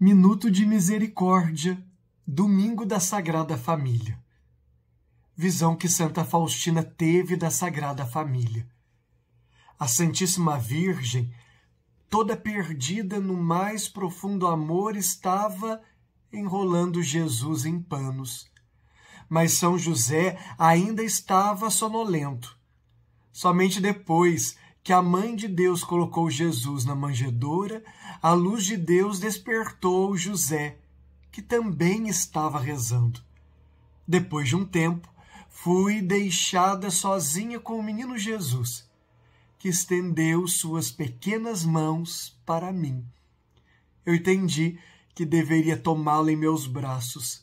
Minuto de Misericórdia, Domingo da Sagrada Família. Visão que Santa Faustina teve da Sagrada Família. A Santíssima Virgem, toda perdida no mais profundo amor, estava enrolando Jesus em panos. Mas São José ainda estava sonolento. Somente depois que a mãe de Deus colocou Jesus na manjedoura, a luz de Deus despertou José, que também estava rezando. Depois de um tempo, fui deixada sozinha com o menino Jesus, que estendeu suas pequenas mãos para mim. Eu entendi que deveria tomá-lo em meus braços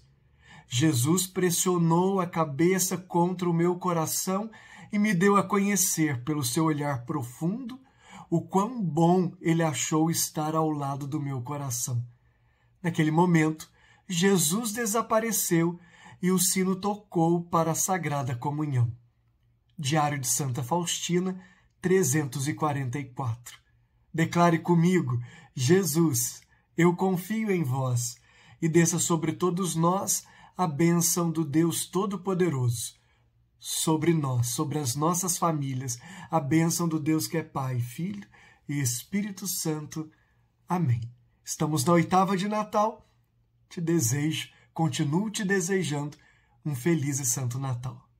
Jesus pressionou a cabeça contra o meu coração e me deu a conhecer, pelo seu olhar profundo, o quão bom ele achou estar ao lado do meu coração. Naquele momento, Jesus desapareceu e o sino tocou para a Sagrada Comunhão. Diário de Santa Faustina, 344. Declare comigo, Jesus, eu confio em vós, e desça sobre todos nós a bênção do Deus Todo-Poderoso sobre nós, sobre as nossas famílias, a bênção do Deus que é Pai, Filho e Espírito Santo. Amém. Estamos na oitava de Natal. Te desejo, continuo te desejando um feliz e santo Natal.